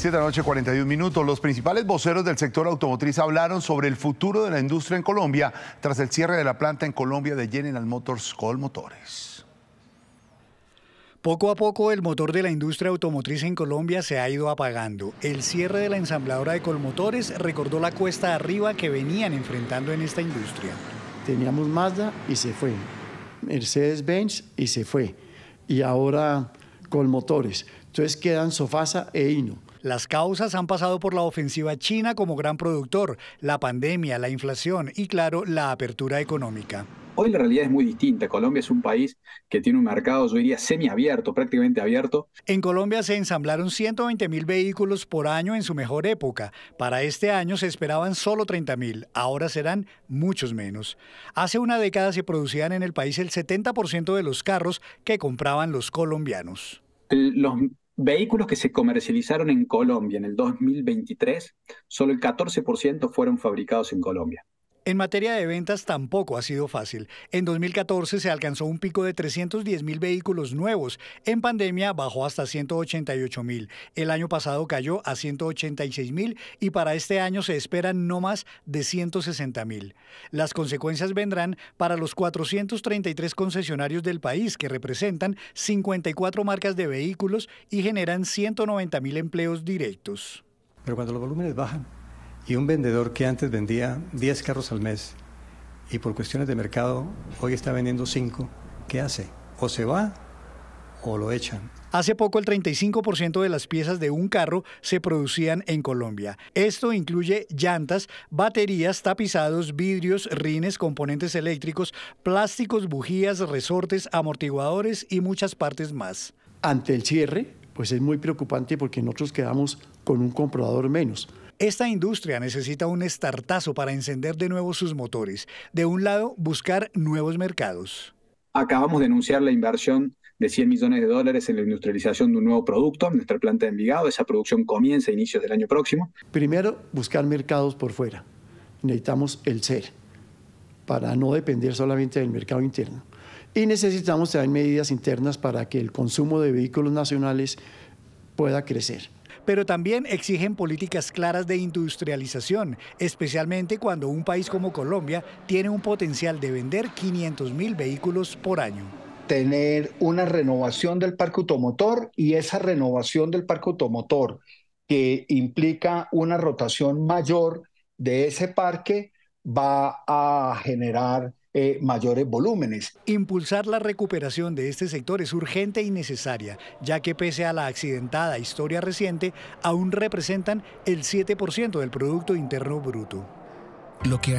7 de la noche, 41 minutos. Los principales voceros del sector automotriz hablaron sobre el futuro de la industria en Colombia tras el cierre de la planta en Colombia de General Motors Colmotores. Poco a poco el motor de la industria automotriz en Colombia se ha ido apagando. El cierre de la ensambladora de Colmotores recordó la cuesta arriba que venían enfrentando en esta industria. Teníamos Mazda y se fue. Mercedes-Benz y se fue. Y ahora Colmotores. Entonces quedan Sofasa e Ino. Las causas han pasado por la ofensiva china como gran productor, la pandemia, la inflación y, claro, la apertura económica. Hoy la realidad es muy distinta. Colombia es un país que tiene un mercado, yo diría, semiabierto, prácticamente abierto. En Colombia se ensamblaron 120 mil vehículos por año en su mejor época. Para este año se esperaban solo 30 mil, ahora serán muchos menos. Hace una década se producían en el país el 70% de los carros que compraban los colombianos. Los vehículos que se comercializaron en Colombia en el 2023, solo el 14% fueron fabricados en Colombia. En materia de ventas tampoco ha sido fácil. En 2014 se alcanzó un pico de 310 mil vehículos nuevos. En pandemia bajó hasta 188 mil. El año pasado cayó a 186 mil y para este año se esperan no más de 160 mil. Las consecuencias vendrán para los 433 concesionarios del país que representan 54 marcas de vehículos y generan 190 mil empleos directos. Pero cuando los volúmenes bajan, y un vendedor que antes vendía 10 carros al mes y por cuestiones de mercado hoy está vendiendo 5, ¿qué hace? O se va o lo echan. Hace poco el 35% de las piezas de un carro se producían en Colombia. Esto incluye llantas, baterías, tapizados, vidrios, rines, componentes eléctricos, plásticos, bujías, resortes, amortiguadores y muchas partes más. Ante el cierre, pues es muy preocupante porque nosotros quedamos con un comprobador menos. Esta industria necesita un estartazo para encender de nuevo sus motores. De un lado, buscar nuevos mercados. Acabamos de anunciar la inversión de 100 millones de dólares en la industrialización de un nuevo producto en nuestra planta de Envigado. Esa producción comienza a inicios del año próximo. Primero, buscar mercados por fuera. Necesitamos el ser para no depender solamente del mercado interno. Y necesitamos también medidas internas para que el consumo de vehículos nacionales pueda crecer pero también exigen políticas claras de industrialización, especialmente cuando un país como Colombia tiene un potencial de vender 500 mil vehículos por año tener una renovación del parque automotor y esa renovación del parque automotor que implica una rotación mayor de ese parque va a generar eh, mayores volúmenes. Impulsar la recuperación de este sector es urgente y necesaria, ya que pese a la accidentada historia reciente, aún representan el 7% del Producto Interno Bruto. Lo que